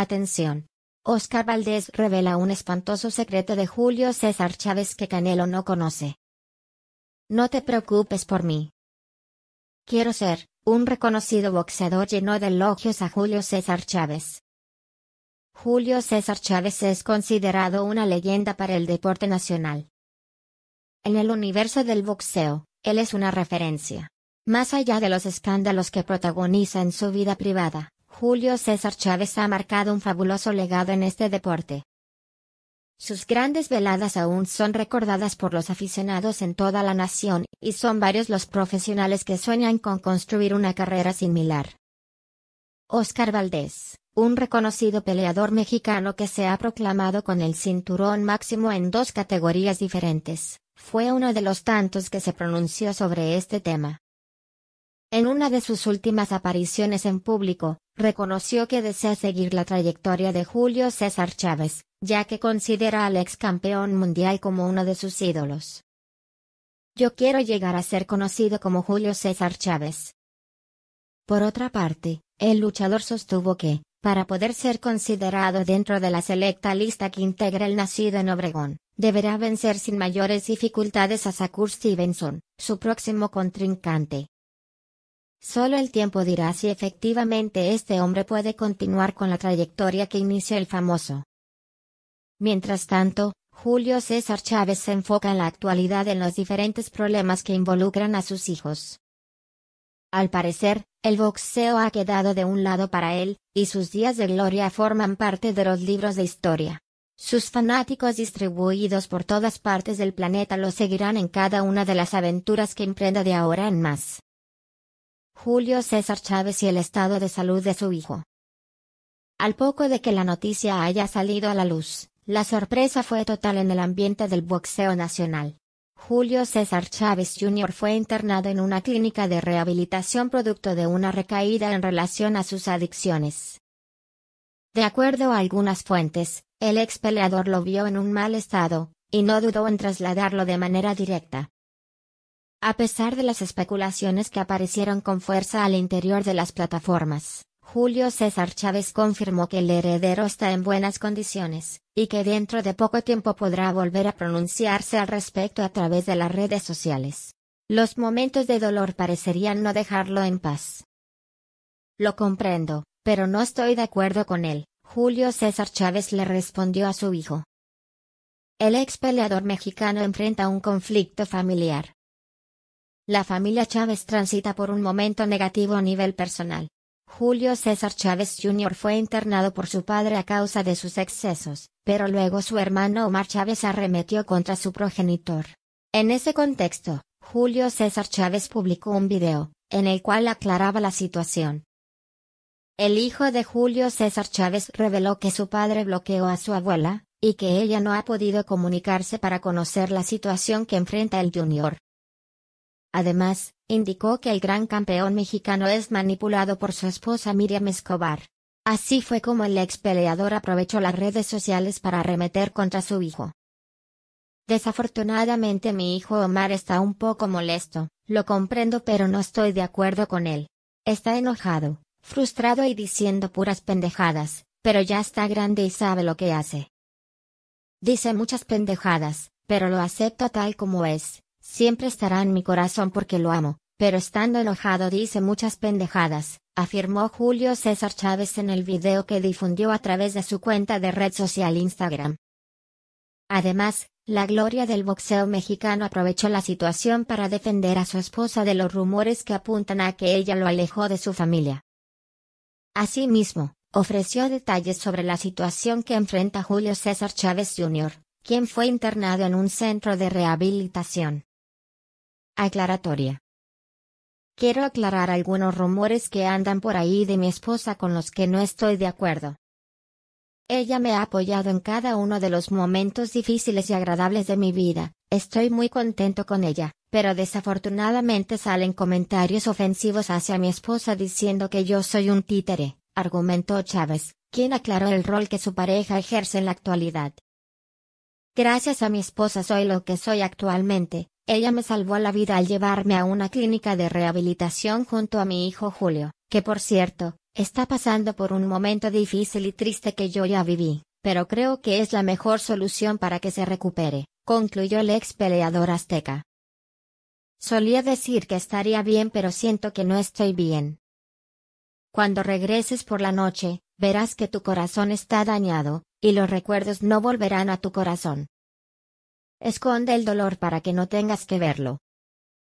Atención. Oscar Valdés revela un espantoso secreto de Julio César Chávez que Canelo no conoce. No te preocupes por mí. Quiero ser, un reconocido boxeador lleno de elogios a Julio César Chávez. Julio César Chávez es considerado una leyenda para el deporte nacional. En el universo del boxeo, él es una referencia. Más allá de los escándalos que protagoniza en su vida privada, Julio César Chávez ha marcado un fabuloso legado en este deporte. Sus grandes veladas aún son recordadas por los aficionados en toda la nación, y son varios los profesionales que sueñan con construir una carrera similar. Oscar Valdés, un reconocido peleador mexicano que se ha proclamado con el cinturón máximo en dos categorías diferentes, fue uno de los tantos que se pronunció sobre este tema. En una de sus últimas apariciones en público, reconoció que desea seguir la trayectoria de Julio César Chávez, ya que considera al ex campeón mundial como uno de sus ídolos. Yo quiero llegar a ser conocido como Julio César Chávez. Por otra parte, el luchador sostuvo que, para poder ser considerado dentro de la selecta lista que integra el nacido en Obregón, deberá vencer sin mayores dificultades a Sakur Stevenson, su próximo contrincante. Solo el tiempo dirá si efectivamente este hombre puede continuar con la trayectoria que inició el famoso. Mientras tanto, Julio César Chávez se enfoca en la actualidad en los diferentes problemas que involucran a sus hijos. Al parecer, el boxeo ha quedado de un lado para él, y sus días de gloria forman parte de los libros de historia. Sus fanáticos distribuidos por todas partes del planeta lo seguirán en cada una de las aventuras que emprenda de ahora en más. Julio César Chávez y el estado de salud de su hijo. Al poco de que la noticia haya salido a la luz, la sorpresa fue total en el ambiente del boxeo nacional. Julio César Chávez Jr. fue internado en una clínica de rehabilitación producto de una recaída en relación a sus adicciones. De acuerdo a algunas fuentes, el ex peleador lo vio en un mal estado, y no dudó en trasladarlo de manera directa. A pesar de las especulaciones que aparecieron con fuerza al interior de las plataformas, Julio César Chávez confirmó que el heredero está en buenas condiciones, y que dentro de poco tiempo podrá volver a pronunciarse al respecto a través de las redes sociales. Los momentos de dolor parecerían no dejarlo en paz. Lo comprendo, pero no estoy de acuerdo con él, Julio César Chávez le respondió a su hijo. El ex peleador mexicano enfrenta un conflicto familiar, la familia Chávez transita por un momento negativo a nivel personal. Julio César Chávez Jr. fue internado por su padre a causa de sus excesos, pero luego su hermano Omar Chávez arremetió contra su progenitor. En ese contexto, Julio César Chávez publicó un video, en el cual aclaraba la situación. El hijo de Julio César Chávez reveló que su padre bloqueó a su abuela, y que ella no ha podido comunicarse para conocer la situación que enfrenta el Jr. Además, indicó que el gran campeón mexicano es manipulado por su esposa Miriam Escobar. Así fue como el ex peleador aprovechó las redes sociales para arremeter contra su hijo. Desafortunadamente mi hijo Omar está un poco molesto, lo comprendo pero no estoy de acuerdo con él. Está enojado, frustrado y diciendo puras pendejadas, pero ya está grande y sabe lo que hace. Dice muchas pendejadas, pero lo acepto tal como es, Siempre estará en mi corazón porque lo amo, pero estando enojado dice muchas pendejadas, afirmó Julio César Chávez en el video que difundió a través de su cuenta de red social Instagram. Además, la gloria del boxeo mexicano aprovechó la situación para defender a su esposa de los rumores que apuntan a que ella lo alejó de su familia. Asimismo, ofreció detalles sobre la situación que enfrenta Julio César Chávez Jr., quien fue internado en un centro de rehabilitación. Aclaratoria. Quiero aclarar algunos rumores que andan por ahí de mi esposa con los que no estoy de acuerdo. Ella me ha apoyado en cada uno de los momentos difíciles y agradables de mi vida, estoy muy contento con ella, pero desafortunadamente salen comentarios ofensivos hacia mi esposa diciendo que yo soy un títere, argumentó Chávez, quien aclaró el rol que su pareja ejerce en la actualidad. Gracias a mi esposa soy lo que soy actualmente, ella me salvó la vida al llevarme a una clínica de rehabilitación junto a mi hijo Julio, que por cierto, está pasando por un momento difícil y triste que yo ya viví, pero creo que es la mejor solución para que se recupere, concluyó el ex peleador azteca. Solía decir que estaría bien pero siento que no estoy bien. Cuando regreses por la noche, verás que tu corazón está dañado, y los recuerdos no volverán a tu corazón. Esconde el dolor para que no tengas que verlo.